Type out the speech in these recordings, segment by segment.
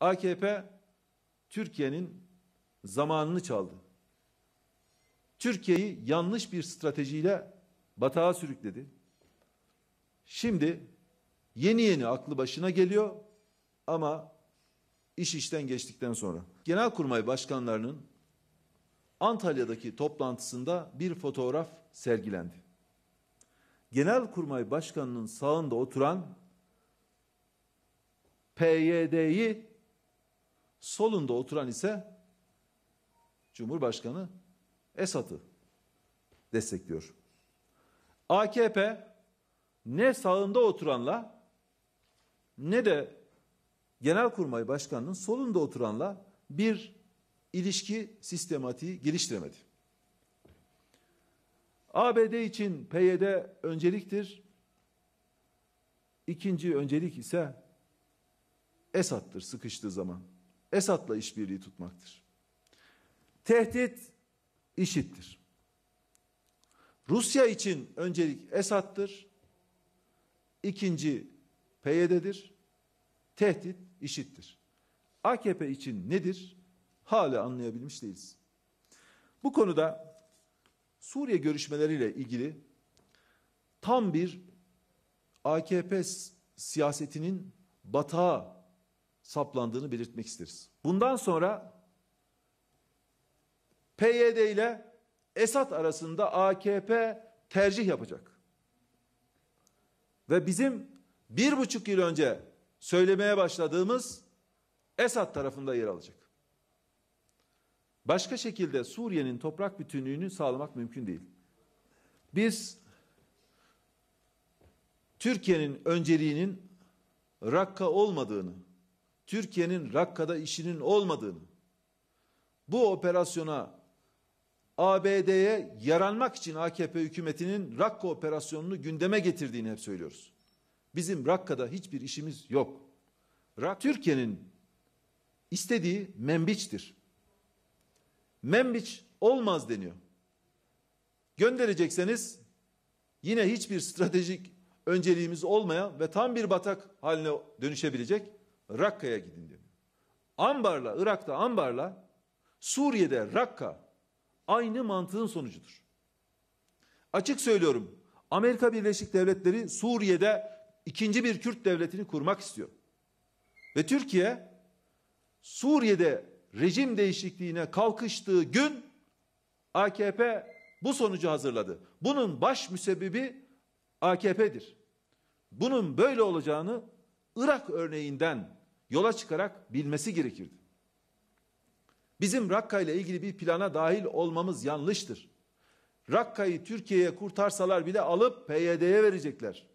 AKP Türkiye'nin zamanını çaldı. Türkiye'yi yanlış bir stratejiyle batağa sürükledi. Şimdi yeni yeni aklı başına geliyor ama iş işten geçtikten sonra. Genelkurmay başkanlarının Antalya'daki toplantısında bir fotoğraf sergilendi. Genelkurmay Başkanı'nın sağında oturan PYD'yi Solunda oturan ise Cumhurbaşkanı Esatı destekliyor. AKP ne sağında oturanla ne de Genelkurmay Başkanı'nın solunda oturanla bir ilişki sistematiği geliştiremedi. ABD için PYD önceliktir. İkinci öncelik ise Esat'tır sıkıştığı zaman. Esad'la işbirliği tutmaktır. Tehdit işittir. Rusya için öncelik Esad'tır. İkinci PYD'dir. Tehdit işittir. AKP için nedir? Hala anlayabilmiş değiliz. Bu konuda Suriye görüşmeleriyle ilgili tam bir AKP siyasetinin batağa saplandığını belirtmek isteriz. Bundan sonra PYD ile ESAT arasında AKP tercih yapacak. Ve bizim bir buçuk yıl önce söylemeye başladığımız ESAT tarafında yer alacak. Başka şekilde Suriye'nin toprak bütünlüğünü sağlamak mümkün değil. Biz Türkiye'nin önceliğinin Rakka olmadığını, Türkiye'nin Rakka'da işinin olmadığını, bu operasyona ABD'ye yaranmak için AKP hükümetinin Rakka operasyonunu gündeme getirdiğini hep söylüyoruz. Bizim Rakka'da hiçbir işimiz yok. Rak Türkiye'nin istediği Membiç'tir. Membiç olmaz deniyor. Gönderecekseniz yine hiçbir stratejik önceliğimiz olmayan ve tam bir batak haline dönüşebilecek Rakka'ya gidin diyor. Ambarla, Irak'ta Ambarla, Suriye'de Rakka aynı mantığın sonucudur. Açık söylüyorum. Amerika Birleşik Devletleri Suriye'de ikinci bir Kürt devletini kurmak istiyor. Ve Türkiye Suriye'de rejim değişikliğine kalkıştığı gün AKP bu sonucu hazırladı. Bunun baş müsebbibi AKP'dir. Bunun böyle olacağını Irak örneğinden yola çıkarak bilmesi gerekirdi. Bizim Rakka ile ilgili bir plana dahil olmamız yanlıştır. Rakka'yı Türkiye'ye kurtarsalar bile alıp PYD'ye verecekler.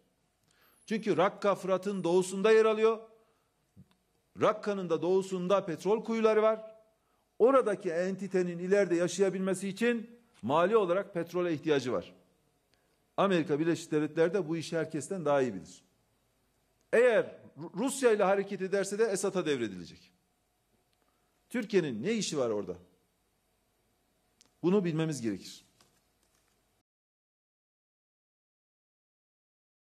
Çünkü Rakka Fırat'ın doğusunda yer alıyor. Rakka'nın da doğusunda petrol kuyuları var. Oradaki entitenin ileride yaşayabilmesi için mali olarak petrole ihtiyacı var. Amerika Birleşik Devletleri de bu işi herkesten daha iyi bilir. Eğer Rusya ile hareket ederse de Esad'a devredilecek. Türkiye'nin ne işi var orada? Bunu bilmemiz gerekir.